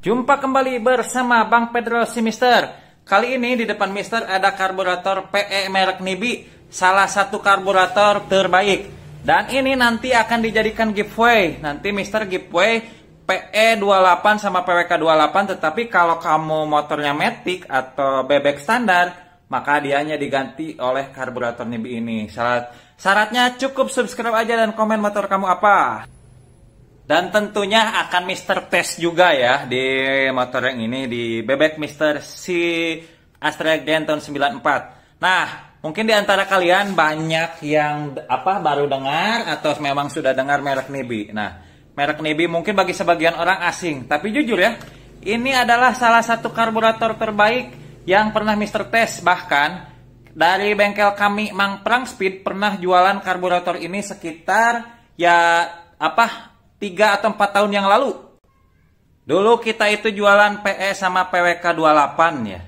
Jumpa kembali bersama Bang Pedro si Mister. Kali ini di depan Mister ada karburator PE merek Nibi, salah satu karburator terbaik. Dan ini nanti akan dijadikan giveaway. Nanti Mister giveaway PE28 sama PWK28, tetapi kalau kamu motornya Matic atau bebek standar, maka hadiahnya diganti oleh karburator Nibi ini. Syarat syaratnya cukup subscribe aja dan komen motor kamu apa. Dan tentunya akan Mr. Test juga ya di motor yang ini di bebek Mr. C Astra Grand tahun 94. Nah, mungkin di antara kalian banyak yang apa baru dengar atau memang sudah dengar merek Nibi. Nah, merek Nibi mungkin bagi sebagian orang asing, tapi jujur ya, ini adalah salah satu karburator terbaik yang pernah Mr. Test bahkan dari bengkel kami Mang Prang Speed pernah jualan karburator ini sekitar ya apa 3 atau 4 tahun yang lalu. Dulu kita itu jualan PS e sama PWK 28 ya.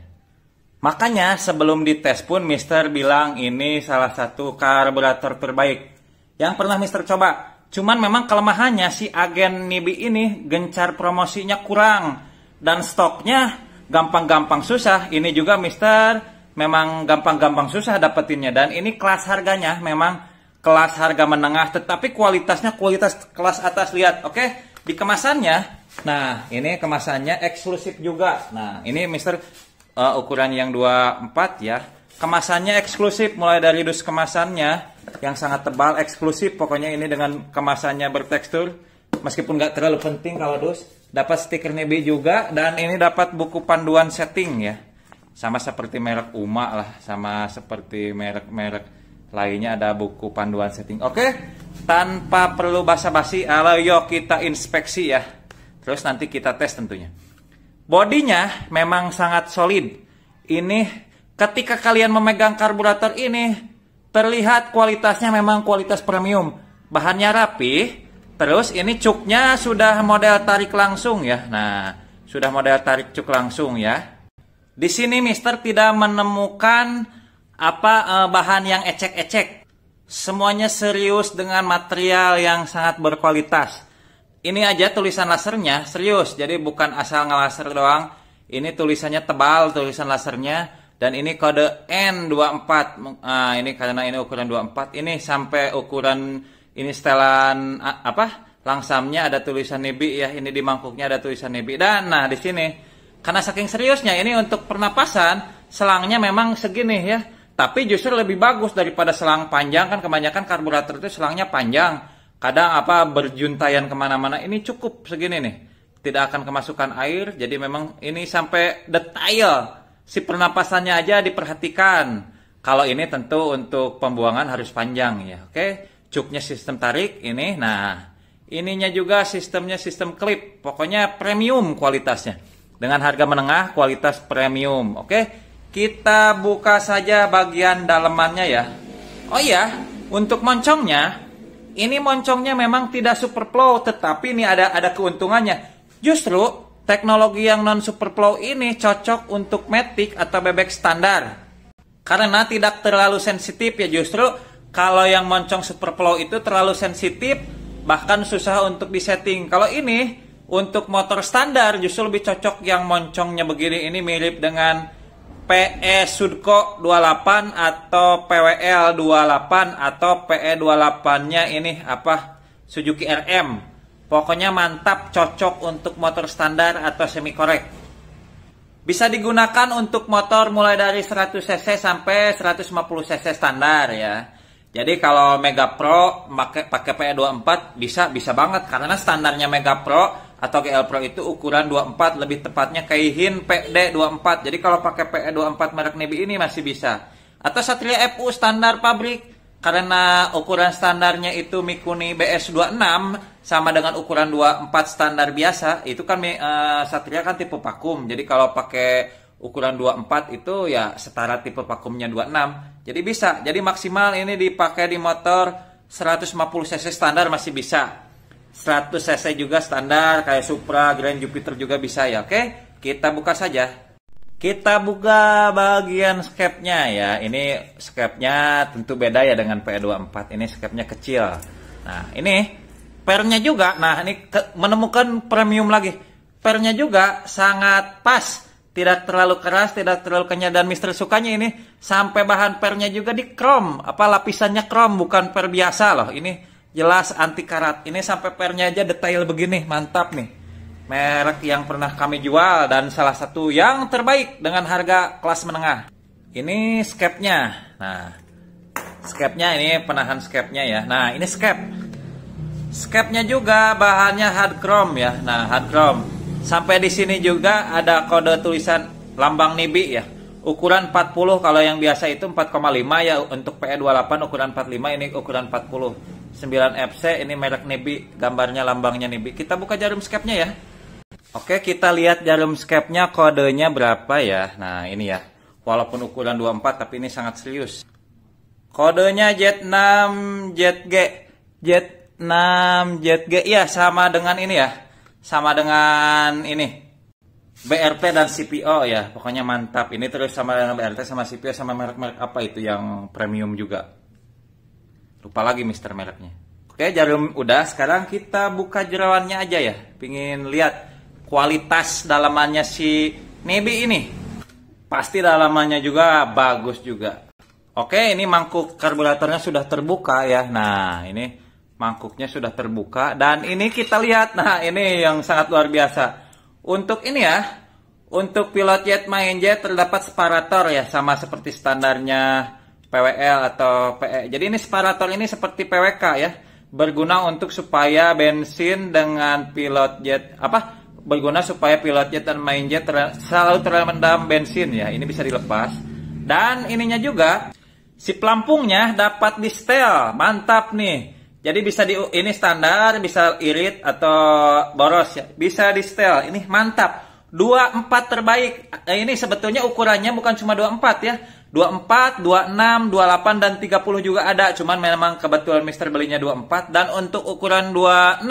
Makanya sebelum dites pun Mister bilang ini salah satu karburator terbaik yang pernah Mister coba. Cuman memang kelemahannya si agen Nibi ini gencar promosinya kurang dan stoknya gampang-gampang susah. Ini juga Mister memang gampang-gampang susah dapetinnya dan ini kelas harganya memang kelas harga menengah, tetapi kualitasnya kualitas kelas atas lihat, oke? Okay? Di kemasannya, nah ini kemasannya eksklusif juga. Nah ini Mister uh, ukuran yang 24 ya, kemasannya eksklusif mulai dari dus kemasannya yang sangat tebal eksklusif, pokoknya ini dengan kemasannya bertekstur, meskipun nggak terlalu penting kalau dus. Dapat stiker nebi juga dan ini dapat buku panduan setting ya, sama seperti merek Uma lah, sama seperti merek-merek lainnya ada buku panduan setting. Oke, tanpa perlu basa-basi, ala yuk kita inspeksi ya. Terus nanti kita tes tentunya. Bodinya memang sangat solid. Ini ketika kalian memegang karburator ini, terlihat kualitasnya memang kualitas premium. Bahannya rapi, terus ini cuknya sudah model tarik langsung ya. Nah, sudah model tarik cuk langsung ya. Di sini Mister tidak menemukan apa eh, bahan yang ecek-ecek. Semuanya serius dengan material yang sangat berkualitas. Ini aja tulisan lasernya serius, jadi bukan asal ngelaser doang. Ini tulisannya tebal tulisan lasernya dan ini kode N24. Nah, ini karena ini ukuran 24, ini sampai ukuran ini setelan apa? Langsamnya ada tulisan Nebi ya, ini di mangkuknya ada tulisan Nebi. Dan nah di sini karena saking seriusnya ini untuk pernapasan selangnya memang segini ya tapi justru lebih bagus daripada selang panjang kan kebanyakan karburator itu selangnya panjang. Kadang apa berjuntayan kemana-mana. Ini cukup segini nih. Tidak akan kemasukan air. Jadi memang ini sampai detail. Si pernapasannya aja diperhatikan. Kalau ini tentu untuk pembuangan harus panjang ya. Oke. Cuknya sistem tarik ini. Nah ininya juga sistemnya sistem klip. Pokoknya premium kualitasnya. Dengan harga menengah kualitas premium. Oke. Kita buka saja bagian dalemannya ya. Oh iya, untuk moncongnya, ini moncongnya memang tidak super flow, tetapi ini ada ada keuntungannya. Justru teknologi yang non super flow ini cocok untuk matic atau bebek standar. Karena tidak terlalu sensitif ya justru kalau yang moncong super flow itu terlalu sensitif bahkan susah untuk disetting. Kalau ini untuk motor standar justru lebih cocok yang moncongnya begini ini mirip dengan PE Sudko 28 atau PWL 28 atau PE 28-nya ini apa? Suzuki RM. Pokoknya mantap cocok untuk motor standar atau semi korek. Bisa digunakan untuk motor mulai dari 100 cc sampai 150 cc standar ya. Jadi kalau Mega Pro pakai e pakai PE24 bisa bisa banget karena standarnya Mega Pro atau GL Pro itu ukuran 24 lebih tepatnya Kaihin PD24 jadi kalau pakai PE24 merek Nebi ini masih bisa atau Satria FU standar pabrik karena ukuran standarnya itu Mikuni BS26 sama dengan ukuran 24 standar biasa itu kan uh, Satria kan tipe vakum jadi kalau pakai ukuran 24 itu ya setara tipe vakumnya 26 jadi bisa jadi maksimal ini dipakai di motor 150 cc standar masih bisa 100 cc juga standar kayak Supra, Grand Jupiter juga bisa ya. Oke, kita buka saja. Kita buka bagian skepnya ya. Ini skepnya tentu beda ya dengan PE24. Ini skepnya kecil. Nah, ini pernya juga. Nah, ini menemukan premium lagi. Pernya juga sangat pas. Tidak terlalu keras, tidak terlalu kenyal dan Mister sukanya ini sampai bahan pernya juga di chrome. Apa lapisannya chrome bukan per biasa loh. Ini jelas anti karat. Ini sampai pernya aja detail begini, mantap nih. Merek yang pernah kami jual dan salah satu yang terbaik dengan harga kelas menengah. Ini skepnya. Nah, skepnya ini penahan skepnya ya. Nah, ini skep. Skepnya juga bahannya hard chrome ya. Nah, hard chrome. Sampai di sini juga ada kode tulisan lambang nibi ya ukuran 40 kalau yang biasa itu 4,5 ya untuk PE28 ukuran 45 ini ukuran 40 9FC ini merek Nibi gambarnya lambangnya Nibi kita buka jarum scape ya Oke kita lihat jarum scape kodenya berapa ya nah ini ya walaupun ukuran 24 tapi ini sangat serius kodenya Z6 ZG Z6 ZG ya sama dengan ini ya sama dengan ini brp dan CPO ya pokoknya mantap ini terus sama dengan brp sama CPO sama merek-merek apa itu yang premium juga Lupa lagi Mister Mereknya. Oke, jarum udah. Sekarang kita buka jerawannya aja ya. Pingin lihat kualitas dalamannya si Nebi ini. Pasti dalamannya juga bagus juga. Oke, ini mangkuk karburatornya sudah terbuka ya. Nah, ini mangkuknya sudah terbuka dan ini kita lihat. Nah, ini yang sangat luar biasa. Untuk ini ya, untuk pilot jet main jet terdapat separator ya sama seperti standarnya PWL atau PE. Jadi ini separator ini seperti PWK ya, berguna untuk supaya bensin dengan pilot jet apa? Berguna supaya pilot jet dan main jet ter, selalu terendam bensin ya. Ini bisa dilepas. Dan ininya juga si pelampungnya dapat di setel. Mantap nih. Jadi bisa di ini standar, bisa irit atau boros ya. Bisa di setel. Ini mantap. 24 terbaik. Eh, ini sebetulnya ukurannya bukan cuma 24 ya. 24, 26, 28 dan 30 juga ada. Cuman memang kebetulan Mister belinya 24 dan untuk ukuran 26,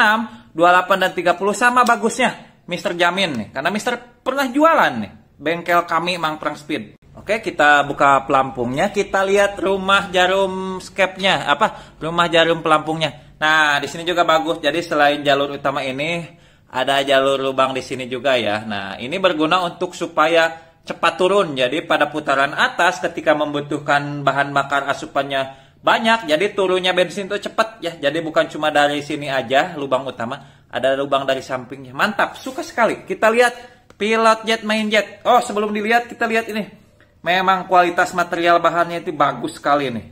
28 dan 30 sama bagusnya Mister jamin nih karena Mister pernah jualan nih bengkel kami perang Speed. Oke, kita buka pelampungnya, kita lihat rumah jarum skepnya apa? Rumah jarum pelampungnya. Nah, di sini juga bagus. Jadi selain jalur utama ini ada jalur lubang di sini juga ya. Nah, ini berguna untuk supaya cepat turun. Jadi pada putaran atas ketika membutuhkan bahan bakar asupannya banyak, jadi turunnya bensin itu cepat ya. Jadi bukan cuma dari sini aja lubang utama, ada lubang dari sampingnya. Mantap, suka sekali. Kita lihat pilot jet main jet. Oh, sebelum dilihat kita lihat ini. Memang kualitas material bahannya itu bagus sekali nih.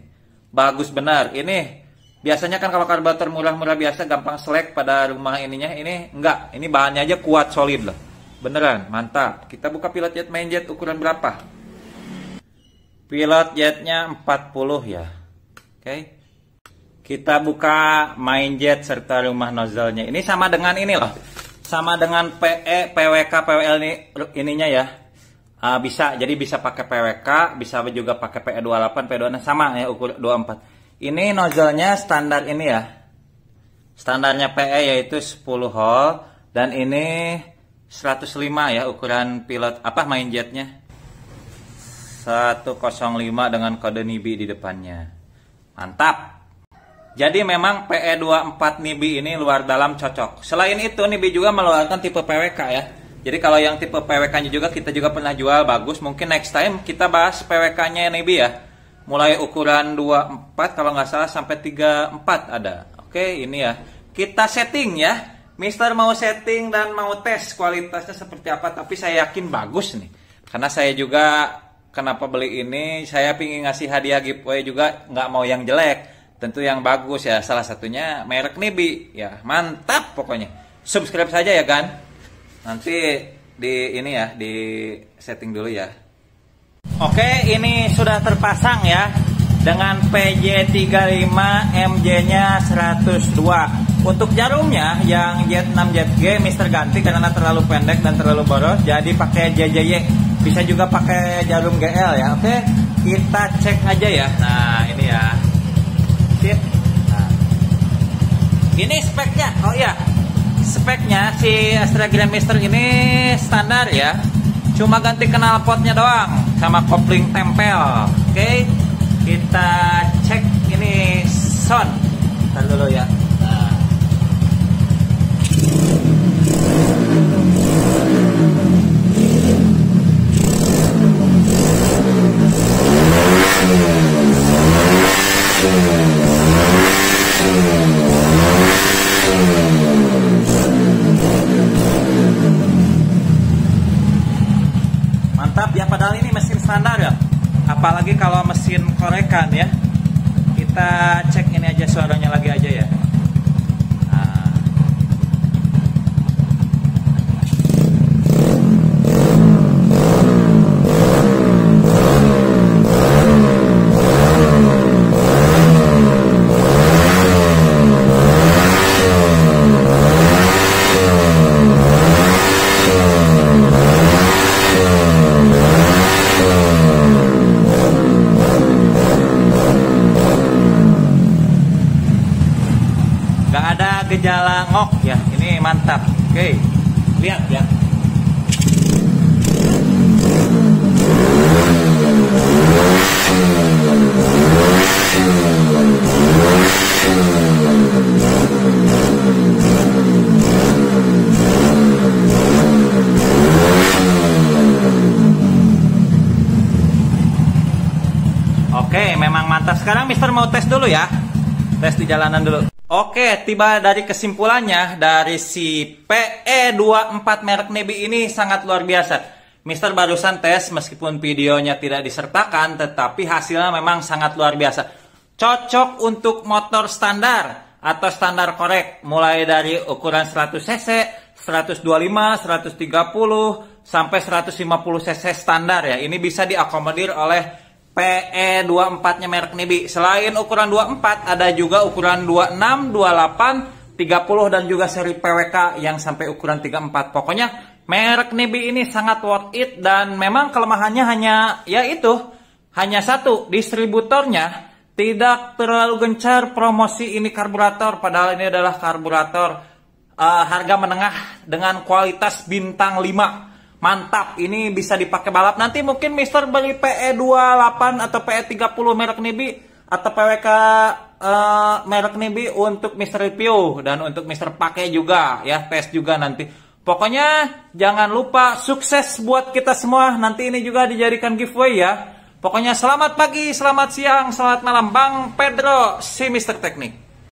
Bagus benar. Ini biasanya kan kalau karburator murah-murah biasa gampang selek pada rumah ininya. Ini enggak, ini bahannya aja kuat solid loh. Beneran, mantap. Kita buka pilot jet main jet ukuran berapa? Pilot jetnya 40 ya. Oke. Okay. Kita buka main jet serta rumah nozzle-nya. Ini sama dengan ini loh. Sama dengan PE, PWK, PWL ini ininya ya. Uh, bisa, jadi bisa pakai PWK, bisa juga pakai PE28, PE26 e sama ya ukur 24. Ini nozzle-nya standar ini ya standarnya PE yaitu 10 hole dan ini 105 ya ukuran pilot apa main jetnya 105 dengan kode NIBI di depannya mantap jadi memang PE24 NIBI ini luar dalam cocok selain itu NIBI juga meluarkan tipe PWK ya jadi kalau yang tipe PWK nya juga kita juga pernah jual bagus mungkin next time kita bahas PWK nya NIBI ya mulai ukuran 24 kalau nggak salah sampai 34 ada oke ini ya kita setting ya Mister mau setting dan mau tes kualitasnya seperti apa, tapi saya yakin bagus nih. Karena saya juga kenapa beli ini, saya pingin ngasih hadiah giveaway juga nggak mau yang jelek. Tentu yang bagus ya, salah satunya merek Nibi. Ya, mantap pokoknya. Subscribe saja ya kan. Nanti di ini ya, di setting dulu ya. Oke, ini sudah terpasang ya dengan PJ35 MJ-nya 102 untuk jarumnya yang Jet 6 Jet Mister ganti karena terlalu pendek dan terlalu boros jadi pakai JJY. Bisa juga pakai jarum GL ya. Oke, kita cek aja ya. Nah, ini ya. Sip. Nah. Ini speknya. Oh iya. Speknya si Astra Grand Mister ini standar ya. Cuma ganti knalpotnya doang sama kopling tempel. Oke. Kita cek ini sound. Kita dulu ya. mantap ya padahal ini mesin standar ya apalagi kalau mesin korekan ya kita cek ini aja suaranya lagi aja ya driver mau tes dulu ya. Tes di jalanan dulu. Oke, tiba dari kesimpulannya dari si PE24 merek Nebi ini sangat luar biasa. Mister barusan tes meskipun videonya tidak disertakan tetapi hasilnya memang sangat luar biasa. Cocok untuk motor standar atau standar korek mulai dari ukuran 100 cc, 125, 130 sampai 150 cc standar ya. Ini bisa diakomodir oleh PE24-nya merek Nibi. Selain ukuran 24, ada juga ukuran 26, 28, 30, dan juga seri PWK yang sampai ukuran 34. Pokoknya merek Nibi ini sangat worth it dan memang kelemahannya hanya, yaitu hanya satu, distributornya tidak terlalu gencar promosi ini karburator, padahal ini adalah karburator uh, harga menengah dengan kualitas bintang 5 Mantap, ini bisa dipakai balap. Nanti mungkin Mister beli PE28 atau PE30 merek Nibi atau PWK uh, eh, merek Nibi untuk Mister review dan untuk Mister pakai juga ya, tes juga nanti. Pokoknya jangan lupa sukses buat kita semua. Nanti ini juga dijadikan giveaway ya. Pokoknya selamat pagi, selamat siang, selamat malam Bang Pedro si Mister Teknik.